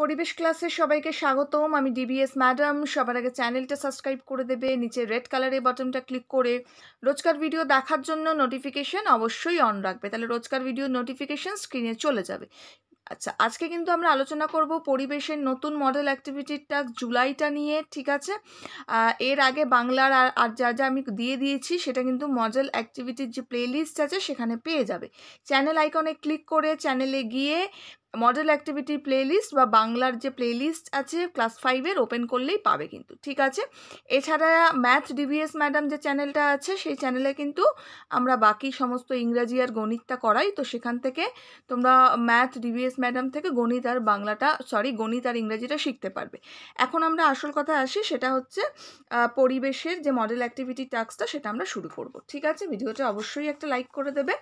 পরিবেশ ক্লাসে সবাইকে স্বাগতম আমি ডিবিএস ম্যাডাম সবার আগে চ্যানেলটা সাবস্ক্রাইব করে দেবে নিচে রেড কালারের বাটনটা ক্লিক করে রোজকার ভিডিও দেখার জন্য নোটিফিকেশান অবশ্যই অন রাখবে তাহলে রোজকার ভিডিও নোটিফিকেশান স্ক্রিনে চলে যাবে আচ্ছা আজকে কিন্তু আমরা আলোচনা করব পরিবেশের নতুন মডেল অ্যাক্টিভিটির জুলাইটা নিয়ে ঠিক আছে এর আগে বাংলার আর যা যা আমি দিয়ে দিয়েছি সেটা কিন্তু মডেল অ্যাক্টিভিটির যে প্লেলিস্ট আছে সেখানে পেয়ে যাবে চ্যানেল আইকনে ক্লিক করে চ্যানেলে গিয়ে মডেল অ্যাক্টিভিটি প্লেলিস্ট বা বাংলার যে প্লেলিস্ট আছে ক্লাস ফাইভের ওপেন করলেই পাবে কিন্তু ঠিক আছে এছাড়া ম্যাথ ডিভিএস ম্যাডাম যে চ্যানেলটা আছে সেই চ্যানেলে কিন্তু আমরা বাকি সমস্ত ইংরাজি আর গণিতটা করাই তো সেখান থেকে তোমরা ম্যাথ ডিভিএস ম্যাডাম থেকে গণিত আর বাংলাটা সরি গণিত আর ইংরাজিটা শিখতে পারবে এখন আমরা আসল কথা আসি সেটা হচ্ছে পরিবেশের যে মডেল অ্যাক্টিভিটি টাস্কটা সেটা আমরা শুরু করব ঠিক আছে ভিডিওটা অবশ্যই একটা লাইক করে দেবে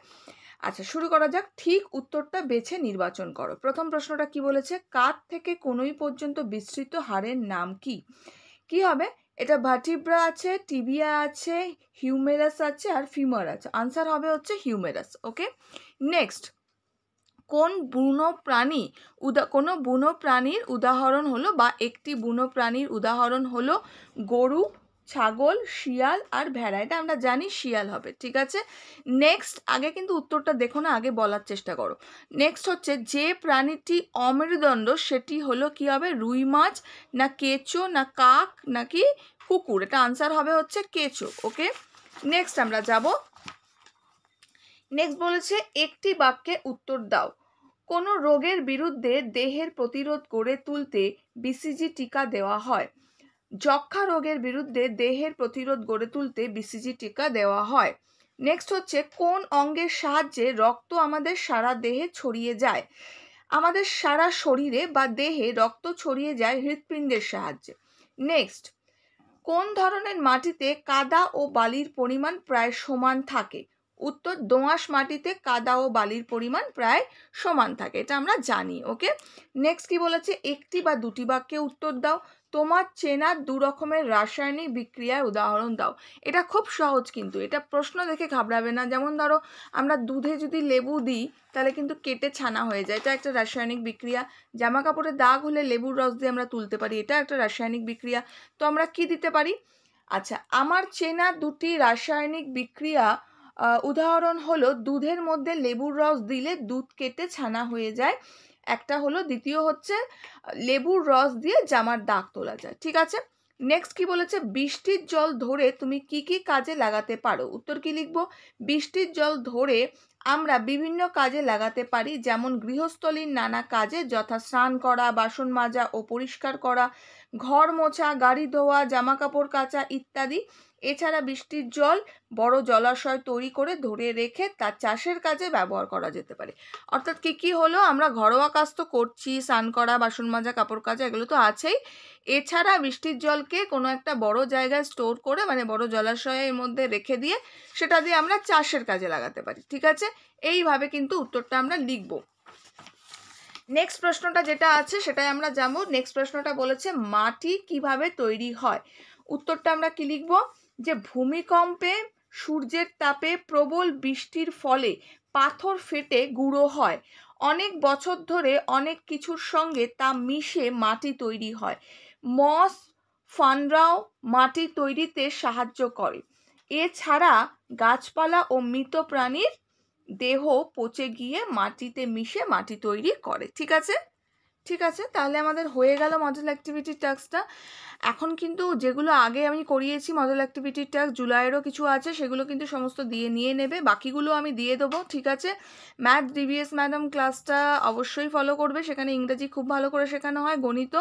আচ্ছা শুরু করা যাক ঠিক উত্তরটা বেছে নির্বাচন করো প্রথম প্রশ্নটা কি বলেছে কাত থেকে কোনোই পর্যন্ত বিস্তৃত হারের নাম কি কি হবে এটা ভাটিব্রা আছে টিবিয়া আছে হিউমেরাস আছে আর ফিমার আছে আনসার হবে হচ্ছে হিউমেরাস ওকে নেক্সট কোন বুনো প্রাণী উদা কোনো বুনো প্রাণীর উদাহরণ হলো বা একটি বুনো প্রাণীর উদাহরণ হলো গরু ছাগল শিয়াল আর ভেড়া এটা আমরা জানি শিয়াল হবে ঠিক আছে নেক্সট আগে কিন্তু উত্তরটা দেখো না আগে বলার চেষ্টা করো নেক্সট হচ্ছে যে প্রাণীটি অমেরুদণ্ড সেটি হলো কি হবে রুই মাছ না কেঁচো না কাক নাকি কুকুর এটা আনসার হবে হচ্ছে কেঁচো ওকে নেক্সট আমরা যাব নেক্সট বলেছে একটি বাক্যে উত্তর দাও কোনো রোগের বিরুদ্ধে দেহের প্রতিরোধ গড়ে তুলতে বিসিজি টিকা দেওয়া হয় যক্ষা রোগের বিরুদ্ধে দেহের প্রতিরোধ গড়ে তুলতে বিসিজি টিকা দেওয়া হয় নেক্সট হচ্ছে কোন অঙ্গের সাহায্যে রক্ত আমাদের সারা দেহে ছড়িয়ে যায় আমাদের সারা শরীরে বা দেহে রক্ত ছড়িয়ে যায় হৃৎপিণ্ডের সাহায্যে নেক্সট কোন ধরনের মাটিতে কাদা ও বালির পরিমাণ প্রায় সমান থাকে উত্তর দোঁয়াশ মাটিতে কাদা ও বালির পরিমাণ প্রায় সমান থাকে এটা আমরা জানি ওকে নেক্সট কি বলেছে একটি বা দুটি বাক্যে উত্তর দাও তোমার চেনার দু রকমের রাসায়নিক বিক্রিয়ার উদাহরণ দাও এটা খুব সহজ কিন্তু এটা প্রশ্ন দেখে ঘাবড়াবে না যেমন ধরো আমরা দুধে যদি লেবু দিই তাহলে কিন্তু কেটে ছানা হয়ে যায় এটা একটা রাসায়নিক বিক্রিয়া জামা কাপড়ে দাগ হলে লেবুর রস দিয়ে আমরা তুলতে পারি এটা একটা রাসায়নিক বিক্রিয়া তো আমরা কি দিতে পারি আচ্ছা আমার চেনা দুটি রাসায়নিক বিক্রিয়া উদাহরণ হলো দুধের মধ্যে লেবুর রস দিলে দুধ কেটে ছানা হয়ে যায় একটা হলো দ্বিতীয় হচ্ছে লেবুর রস দিয়ে জামার দাগ তোলা যায় ঠিক আছে নেক্সট কি বলেছে বৃষ্টির জল ধরে তুমি কি কি কাজে লাগাতে পারো উত্তর কি লিখবো বৃষ্টির জল ধরে আমরা বিভিন্ন কাজে লাগাতে পারি যেমন গৃহস্থলীর নানা কাজে যথা স্নান করা বাসন মাজা ও পরিষ্কার করা ঘর মোছা গাড়ি ধোয়া জামা কাপড় কাচা ইত্যাদি এছাড়া বৃষ্টির জল বড় জলাশয় তৈরি করে ধরে রেখে তার চাষের কাজে ব্যবহার করা যেতে পারে অর্থাৎ কী কী হলো আমরা ঘরোয়া কাজ তো করছি স্নান করা বাসন মাজা কাপড় কাচা এগুলো তো আছেই এছাড়া বৃষ্টির জলকে কোনো একটা বড় জায়গায় স্টোর করে মানে বড় জলাশয়ের মধ্যে রেখে দিয়ে সেটা দিয়ে আমরা চাষের কাজে লাগাতে পারি ঠিক আছে এইভাবে কিন্তু উত্তরটা আমরা লিখবো নেক্সট প্রশ্নটা যেটা আছে সেটাই আমরা জানবো নেক্সট প্রশ্নটা বলেছে মাটি কিভাবে তৈরি হয় উত্তরটা আমরা কি লিখব যে ভূমিকম্পে সূর্যের তাপে প্রবল বৃষ্টির ফলে পাথর ফেটে গুঁড়ো হয় অনেক বছর ধরে অনেক কিছুর সঙ্গে তা মিশে মাটি তৈরি হয় মস ফানরাও মাটি তৈরিতে সাহায্য করে এছাড়া গাছপালা ও মৃত প্রাণীর দেহ পচে গিয়ে মাটিতে মিশে মাটি তৈরি করে ঠিক আছে ঠিক আছে তাহলে আমাদের হয়ে গেল মডেল অ্যাক্টিভিটি ট্যাক্সটা এখন কিন্তু যেগুলো আগে আমি করিয়েছি মডেল অ্যাক্টিভিটি ট্যাক্স জুলাইয়েরও কিছু আছে সেগুলো কিন্তু সমস্ত দিয়ে নিয়ে নেবে বাকিগুলো আমি দিয়ে দেবো ঠিক আছে ম্যাথ ডিভিএস ম্যাডাম ক্লাসটা অবশ্যই ফলো করবে সেখানে ইংরাজি খুব ভালো করে শেখানো হয় গণিত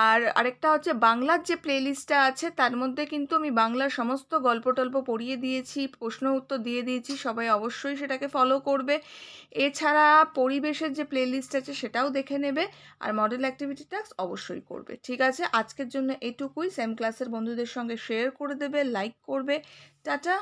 আর আরেকটা হচ্ছে বাংলার যে প্লেলিস্টটা আছে তার মধ্যে কিন্তু আমি বাংলার সমস্ত গল্প টল্প পড়িয়ে দিয়েছি প্রশ্ন উত্তর দিয়ে দিয়েছি সবাই অবশ্যই সেটাকে ফলো করবে এছাড়া পরিবেশের যে প্লেলিস্ট আছে সেটাও দেখে নেবে আর মডেল অ্যাক্টিভিটি ট্যাক্স অবশ্যই করবে ঠিক আছে আজকের জন্য এটুকুই সেম ক্লাসের বন্ধুদের সঙ্গে শেয়ার করে দেবে লাইক করবে টাটা